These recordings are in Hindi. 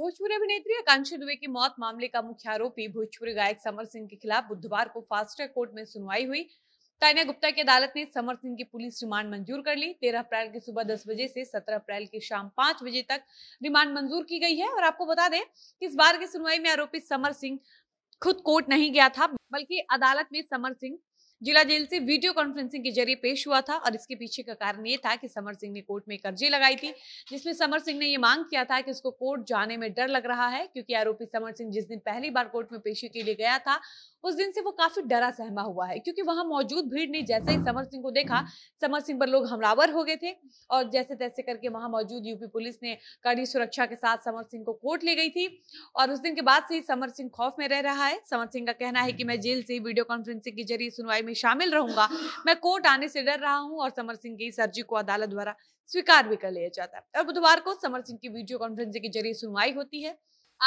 भोजपुरी अभिनेत्री आकांक्षी दुबे की मौत मामले का मुख्य आरोपी भोजपुरी गायक समर सिंह के खिलाफ बुधवार को फास्ट ट्रैक कोर्ट में सुनवाई हुई तानिया गुप्ता की अदालत ने समर सिंह की पुलिस रिमांड मंजूर कर ली तेरह अप्रैल की सुबह दस बजे से सत्रह अप्रैल की शाम पांच बजे तक रिमांड मंजूर की गई है और आपको बता दें कि इस बार की सुनवाई में आरोपी समर सिंह खुद कोर्ट नहीं गया था बल्कि अदालत में समर सिंह जिला जेल से वीडियो कॉन्फ्रेंसिंग के जरिए पेश हुआ था और इसके पीछे का कारण ये था कि समर सिंह ने कोर्ट में एक अर्जी लगाई थी जिसमें समर सिंह ने यह मांग किया था कि उसको कोर्ट जाने में डर लग रहा है क्योंकि आरोपी समर सिंह जिस दिन पहली बार कोर्ट में पेशी के लिए गया था उस दिन से वो काफी डरा सहमा हुआ है क्योंकि वहां मौजूद भीड़ ने जैसे ही समर सिंह को देखा समर सिंह पर लोग हमलावर हो गए थे और जैसे तैसे करके वहां मौजूद यूपी पुलिस ने कड़ी सुरक्षा के साथ समर सिंह को कोर्ट ले गई थी और उस दिन के बाद से ही समर सिंह खौफ में रह रहा है समर सिंह का कहना है कि मैं जेल से वीडियो कॉन्फ्रेंसिंग के जरिए सुनवाई में शामिल रहूंगा मैं कोर्ट आने से डर रहा हूं और समर सिंह की इस अर्जी को अदालत द्वारा स्वीकार भी कर लिया जाता है और बुधवार को समर सिंह की वीडियो कॉन्फ्रेंसिंग के जरिए सुनवाई होती है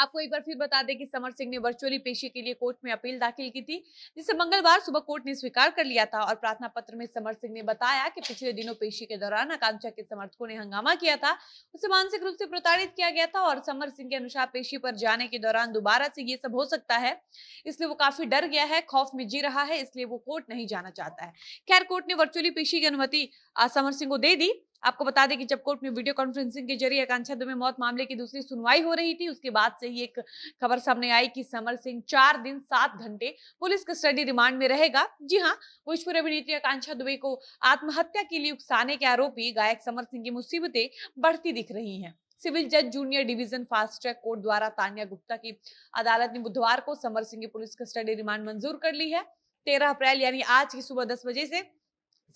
आपको एक बार फिर बता दें कि समर सिंह ने वर्चुअली पेशी के लिए कोर्ट में अपील दाखिल की थी जिसे मंगलवार सुबह कोर्ट ने स्वीकार कर लिया था और प्रार्थना पत्र में समर सिंह ने बताया कि पिछले दिनों पेशी के दौरान आकांक्षा के समर्थकों ने हंगामा किया था उसे मानसिक रूप से प्रताड़ित किया गया था और समर सिंह के अनुसार पेशी पर जाने के दौरान दोबारा से ये सब हो सकता है इसलिए वो काफी डर गया है खौफ में जी रहा है इसलिए वो कोर्ट नहीं जाना चाहता है खैर कोर्ट ने वर्चुअली पेशी की अनुमति समर सिंह को दे दी आपको बता दें कि जब कोर्ट में वीडियो कॉन्फ्रेंसिंग के जरिए आकांक्षा दुबे मौत मामले की दूसरी सुनवाई हो रही थी उसके बाद से ही एक खबर सामने आई कि समर सिंह चार दिन सात घंटे पुलिस कस्टडी रिमांड में रहेगा जी हाँ भोजपुर अभिनेत्री आकांक्षा दुबे को आत्महत्या के लिए उकसाने के आरोपी गायक समर सिंह की मुसीबतें बढ़ती दिख रही है सिविल जज junior division fast track court द्वारा तानिया गुप्ता की अदालत ने बुधवार को समर सिंह की पुलिस कस्टडी रिमांड मंजूर कर ली है तेरह अप्रैल यानी आज की सुबह दस बजे से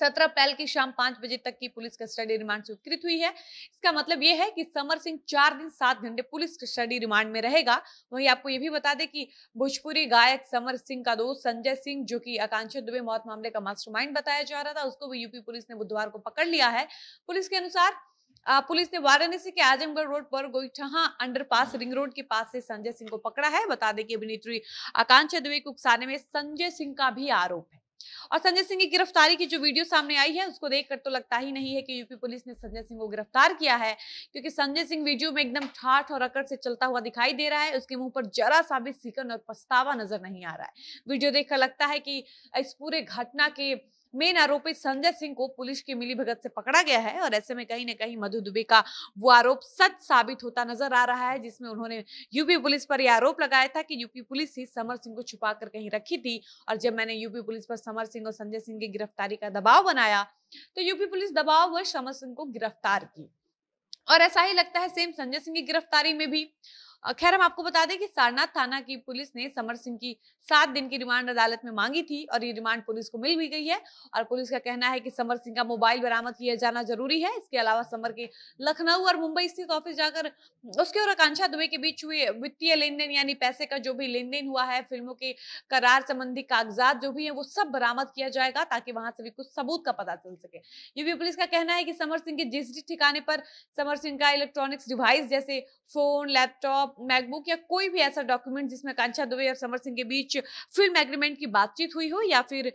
सत्रह अप्रैल की शाम पांच बजे तक की पुलिस कस्टडी रिमांड स्वीकृत हुई है इसका मतलब यह है कि समर सिंह चार दिन सात घंटे पुलिस कस्टडी रिमांड में रहेगा वहीं आपको यह भी बता दें कि भोजपुरी गायक समर सिंह का दोस्त संजय सिंह जो कि आकांक्षा दुबे मौत मामले का मास्टरमाइंड बताया जा रहा था उसको भी यूपी पुलिस ने बुधवार को पकड़ लिया है पुलिस के अनुसार पुलिस ने वाराणसी के आजमगढ़ रोड पर गोईठहा अंडरपास रिंग रोड के पास से संजय सिंह को पकड़ा है बता दें कि अभिनेत्री आकांक्षा दुबे को उकसाने में संजय सिंह का भी आरोप है और संजय सिंह की गिरफ्तारी की जो वीडियो सामने आई है उसको देखकर तो लगता ही नहीं है कि यूपी पुलिस ने संजय सिंह को गिरफ्तार किया है क्योंकि संजय सिंह वीडियो में एकदम ठाठ और अकड़ से चलता हुआ दिखाई दे रहा है उसके मुंह पर जरा सा भी सिकन और पछतावा नजर नहीं आ रहा है वीडियो देखकर लगता है कि इस पूरे घटना के मेन आरोपी संजय सिंह को पुलिस की मिलीभगत से पकड़ा गया है और ऐसे में कहीं ना कहीं मधु दुबे का वो आरोप सच साबित होता नजर आ रहा है जिसमें उन्होंने यूपी पुलिस पर यह आरोप लगाया था कि यूपी पुलिस ही समर सिंह को छुपा कर कहीं रखी थी और जब मैंने यूपी पुलिस पर समर सिंह और संजय सिंह की गिरफ्तारी का दबाव बनाया तो यूपी पुलिस दबाव व समर सिंह को गिरफ्तार की और ऐसा ही लगता है सेम संजय सिंह की गिरफ्तारी में भी खैर हम आपको बता दें कि सारनाथ थाना की पुलिस ने समर सिंह की सात दिन की रिमांड अदालत में मांगी थी और ये रिमांड पुलिस को मिल भी गई है और पुलिस का कहना है कि समर सिंह का मोबाइल बरामद किया जाना जरूरी है इसके अलावा समर के लखनऊ और मुंबई स्थित ऑफिस जाकर उसके और आकांक्षा दुबे के बीच हुए वित्तीय लेन देन यानी पैसे का जो भी लेन देन हुआ है फिल्मों के करार संबंधी कागजात जो भी है वो सब बरामद किया जाएगा ताकि वहां से भी कुछ सबूत का पता चल सके ये भी पुलिस का कहना है कि समर सिंह के जिस ठिकाने पर समर सिंह का इलेक्ट्रॉनिक्स डिवाइस जैसे फोन लैपटॉप मैकबुक या कोई भी ऐसा डॉक्यूमेंट जिसमें कांचा दुबे और समर सिंह के बीच फिल्म एग्रीमेंट की बातचीत हुई हो या फिर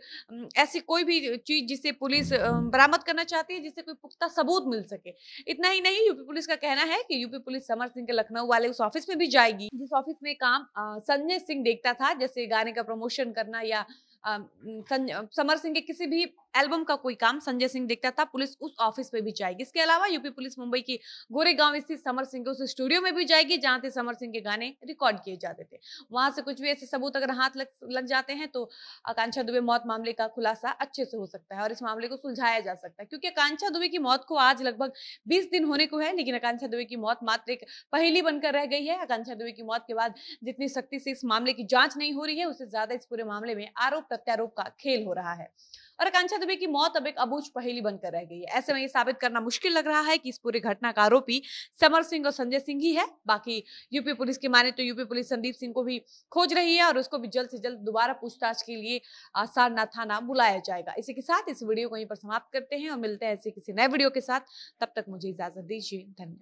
ऐसी कोई भी चीज जिसे पुलिस बरामद करना चाहती है जिससे कोई पुख्ता सबूत मिल सके इतना ही नहीं यूपी पुलिस का कहना है कि यूपी पुलिस समर सिंह के लखनऊ वाले उस ऑफिस में भी जाएगी जिस ऑफिस में काम संजय सिंह देखता था जैसे गाने का प्रमोशन करना या समर सिंह के किसी भी एल्बम का कोई काम संजय सिंह देखता था पुलिस उस ऑफिस में भी जाएगी इसके अलावा यूपी पुलिस मुंबई की गोरेगांव स्थित समर सिंह के उस स्टूडियो में भी जाएगी जहां से समर सिंह के गाने रिकॉर्ड किए जाते थे वहां से कुछ भी ऐसे सबूत अगर हाथ लग, लग जाते हैं तो आकांक्षा दुबे मौत मामले का खुलासा अच्छे से हो सकता है और इस मामले को सुलझाया जा सकता है क्योंकि आकांक्षा दुबे की मौत को आज लगभग बीस दिन होने को है लेकिन आकांक्षा दुबे की मौत मात्र एक पहली बनकर रह गई है आकांक्षा दुबे की मौत के बाद जितनी सख्ती से इस मामले की जांच नहीं हो रही है उससे ज्यादा इस पूरे मामले में आरोप प्रत्यारोप का खेल हो रहा है और आकांक्षा दुबे की मौत अब एक अबूझ पहेली बनकर रह गई है ऐसे में ये साबित करना मुश्किल लग रहा है कि इस पूरी घटना का आरोपी समर सिंह और संजय सिंह ही है बाकी यूपी पुलिस की माने तो यूपी पुलिस संदीप सिंह को भी खोज रही है और उसको भी जल्द से जल्द दोबारा पूछताछ के लिए सारनाथ थाना बुलाया जाएगा इसी के साथ इस वीडियो को यहीं पर समाप्त करते हैं और मिलते हैं ऐसे किसी नए वीडियो के साथ तब तक मुझे इजाजत दीजिए धन्यवाद